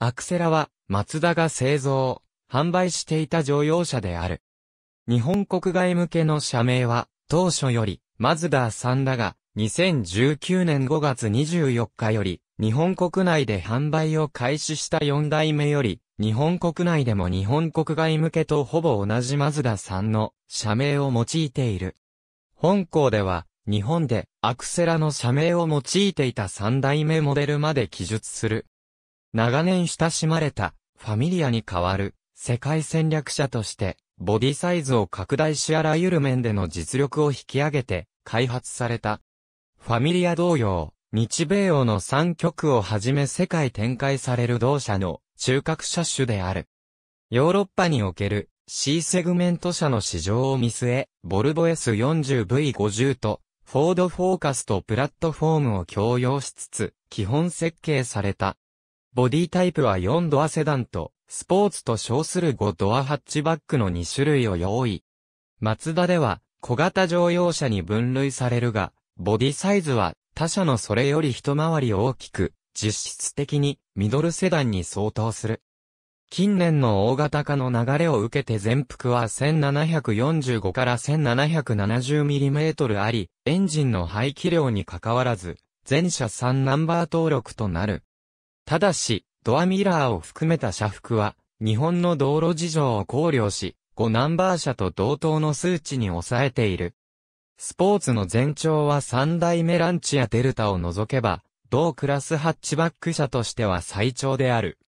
アクセラは、マツダが製造、販売していた乗用車である。日本国外向けの社名は、当初より、マズダーさんだが、2019年5月24日より、日本国内で販売を開始した4代目より、日本国内でも日本国外向けとほぼ同じマズダさんの社名を用いている。本校では、日本でアクセラの社名を用いていた3代目モデルまで記述する長年親しまれた、ファミリアに代わる、世界戦略者として、ボディサイズを拡大しあらゆる面での実力を引き上げて、開発された。ファミリア同様、日米欧の3極をはじめ世界展開される同社の中核車種である。ヨーロッパにおける C セグメント車の市場を見据え、ボルボ S40V50 とフォードフォーカスとプラットフォームを共用しつつ、基本設計されたボディタイプは4ドアセダンと、スポーツと称する5ドアハッチバックの2種類を用意。マツダでは、小型乗用車に分類されるが、ボディサイズは他社のそれより一回り大きく、実質的にミドルセダンに相当する。近年の大型化の流れを受けて全幅は1745から 1770mm あり、エンジンの排気量に関わらず、全車3ナンバー登録となる。ただし、ドアミラーを含めた車幅は、日本の道路事情を考慮し、5ナンバー車と同等の数値に抑えている。スポーツの全長は3代目ランチやデルタを除けば、同クラスハッチバック車としては最長である。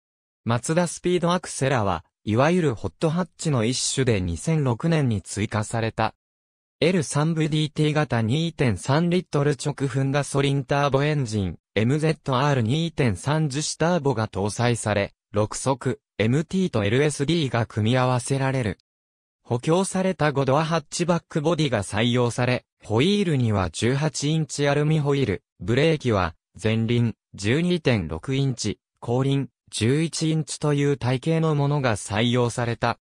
マツダスピードアクセラは、いわゆるホットハッチの一種で2006年に追加された。L3VDT 型2.3リットル直噴ガソリンターボエンジン、MZR2.3 樹脂ターボが搭載され、6速、MT と LSD が組み合わせられる。補強された5ドアハッチバックボディが採用され、ホイールには18インチアルミホイール、ブレーキは前輪12.6インチ、後輪11インチという体型のものが採用された。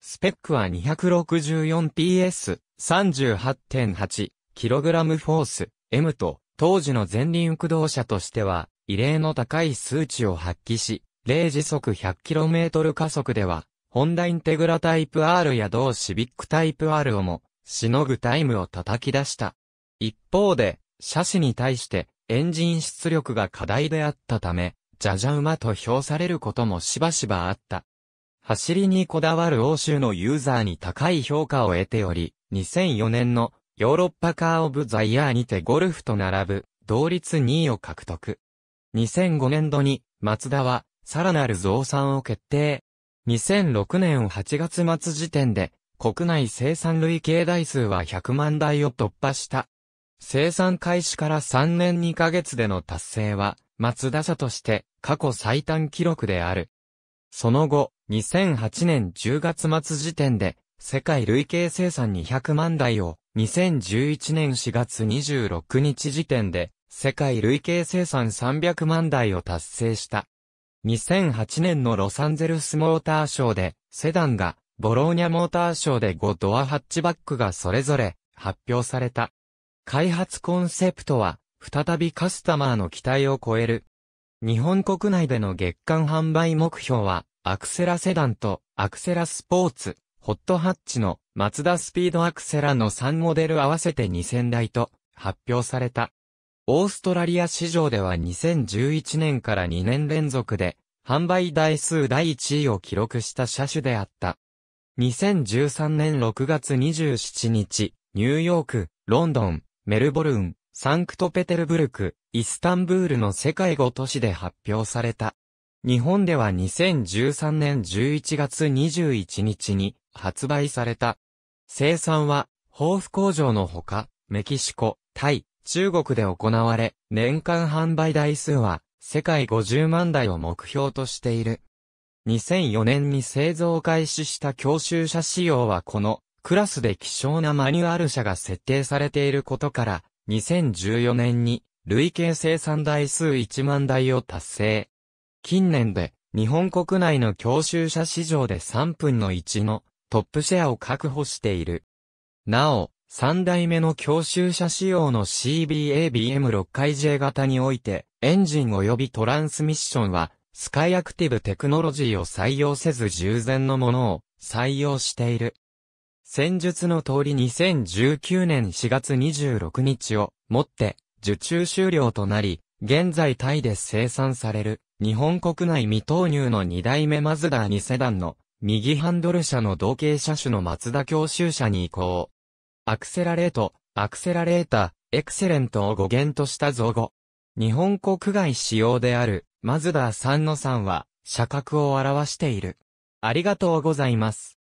スペックは 264PS、38.8kg フォース、M と当時の前輪駆動車としては、異例の高い数値を発揮し、0時速 100km 加速では、ホンダインテグラタイプ R や同シビックタイプ R をも、しのぐタイムを叩き出した。一方で、車種に対してエンジン出力が課題であったため、じゃじゃ馬と評されることもしばしばあった。走りにこだわる欧州のユーザーに高い評価を得ており、2004年のヨーロッパカーオブザイヤーにてゴルフと並ぶ、同率2位を獲得。2005年度に、マツダは、さらなる増産を決定。2006年8月末時点で、国内生産累計台数は100万台を突破した。生産開始から3年2ヶ月での達成は、松田社として過去最短記録である。その後、2008年10月末時点で、世界累計生産200万台を2011年4月26日時点で、世界累計生産300万台を達成した。2008年のロサンゼルスモーターショーで、セダンが、ボローニャモーターショーで5ドアハッチバックがそれぞれ発表された。開発コンセプトは、再びカスタマーの期待を超える。日本国内での月間販売目標は、アクセラセダンとアクセラスポーツ、ホットハッチのマツダスピードアクセラの3モデル合わせて2000台と発表された。オーストラリア市場では2011年から2年連続で販売台数第1位を記録した車種であった。2013年6月27日、ニューヨーク、ロンドン、メルボルン、サンクトペテルブルク、イスタンブールの世界5都市で発表された。日本では2013年11月21日に発売された。生産は、豊富工場のほか、メキシコ、タイ、中国で行われ、年間販売台数は、世界50万台を目標としている。2004年に製造開始した教習車仕様はこの、クラスで希少なマニュアル車が設定されていることから、2014年に、累計生産台数1万台を達成。近年で、日本国内の教習車市場で3分の1のトップシェアを確保している。なお、三代目の教習車仕様の CBABM6 回 J 型において、エンジン及びトランスミッションは、スカイアクティブテクノロジーを採用せず従前のものを採用している。戦術の通り2019年4月26日をもって受注終了となり、現在タイで生産される日本国内未投入の2代目マズダー2セダンの右ハンドル車の同型車種のマツダ教習車に移行。アクセラレート、アクセラレータ、エクセレントを語源とした造語。日本国外仕様である、マズダ3の3は、車格を表している。ありがとうございます。